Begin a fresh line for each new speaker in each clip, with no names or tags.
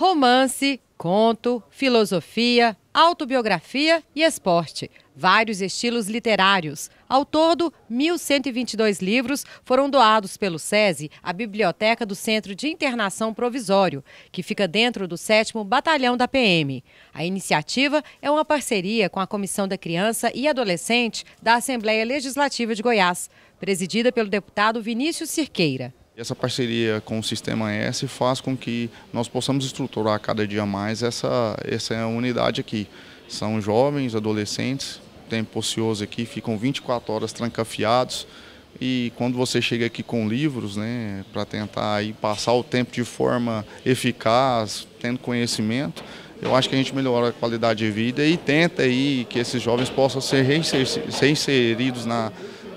romance, conto, filosofia, autobiografia e esporte. Vários estilos literários. Ao todo, 1.122 livros foram doados pelo SESI à Biblioteca do Centro de Internação Provisório, que fica dentro do 7 Batalhão da PM. A iniciativa é uma parceria com a Comissão da Criança e Adolescente da Assembleia Legislativa de Goiás, presidida pelo deputado Vinícius Cirqueira.
Essa parceria com o Sistema S faz com que nós possamos estruturar cada dia mais essa, essa unidade aqui. São jovens, adolescentes, tempo ocioso aqui, ficam 24 horas trancafiados e quando você chega aqui com livros, né, para tentar aí passar o tempo de forma eficaz, tendo conhecimento, eu acho que a gente melhora a qualidade de vida e tenta aí que esses jovens possam ser reinseridos na,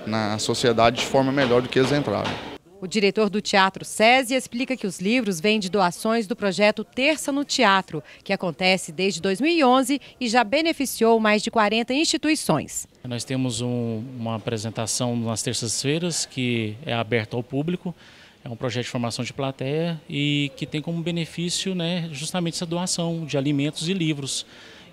na sociedade de forma melhor do que eles entraram.
O diretor do Teatro SESI explica que os livros vêm de doações do projeto Terça no Teatro, que acontece desde 2011 e já beneficiou mais de 40 instituições.
Nós temos um, uma apresentação nas terças-feiras que é aberta ao público, é um projeto de formação de plateia e que tem como benefício né, justamente essa doação de alimentos e livros.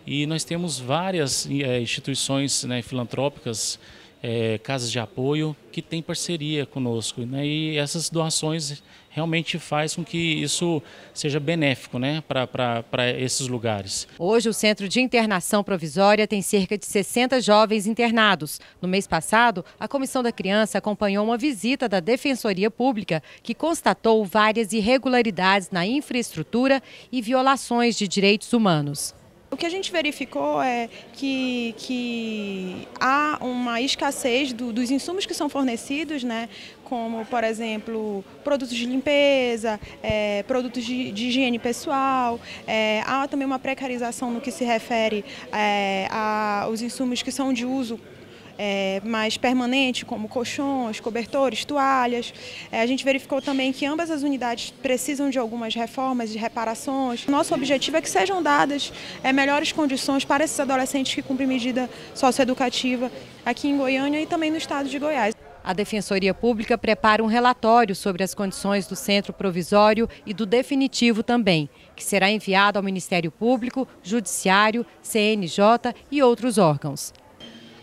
E nós temos várias é, instituições né, filantrópicas é, casas de apoio que têm parceria conosco. Né? E essas doações realmente faz com que isso seja benéfico né? para esses lugares.
Hoje, o Centro de Internação Provisória tem cerca de 60 jovens internados. No mês passado, a Comissão da Criança acompanhou uma visita da Defensoria Pública, que constatou várias irregularidades na infraestrutura e violações de direitos humanos.
O que a gente verificou é que, que há uma escassez do, dos insumos que são fornecidos, né, como, por exemplo, produtos de limpeza, é, produtos de, de, higiene pessoal. É, há também uma precarização no que se refere é, aos insumos que são de uso é, mais permanente, como colchões, cobertores, toalhas. É, a gente verificou também que ambas as unidades precisam de algumas reformas e reparações. Nosso objetivo é que sejam dadas é, melhores condições para esses adolescentes que cumprem medida socioeducativa aqui em Goiânia e também no estado de Goiás. A Defensoria Pública prepara um relatório sobre as condições do centro
provisório e do definitivo também, que será enviado ao Ministério Público, Judiciário, CNJ e outros órgãos.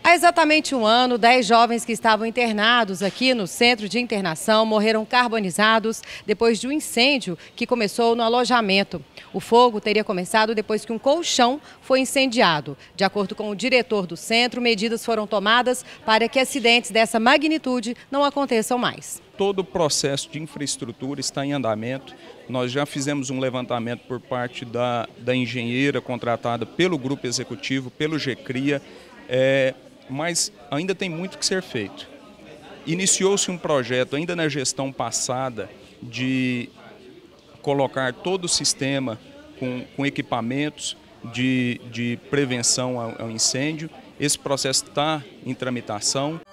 Há exatamente um ano, 10 jovens que estavam internados aqui no centro de internação morreram carbonizados depois de um incêndio que começou no alojamento. O fogo teria começado depois que um colchão foi incendiado. De acordo com o diretor do centro, medidas foram tomadas para que acidentes dessa magnitude não aconteçam mais.
Todo o processo de infraestrutura está em andamento. Nós já fizemos um levantamento por parte da, da engenheira contratada pelo grupo executivo, pelo GCRIA. É, mas ainda tem muito que ser feito. Iniciou-se um projeto, ainda na gestão passada, de colocar todo o sistema com, com equipamentos de, de prevenção ao, ao incêndio. Esse processo está em tramitação.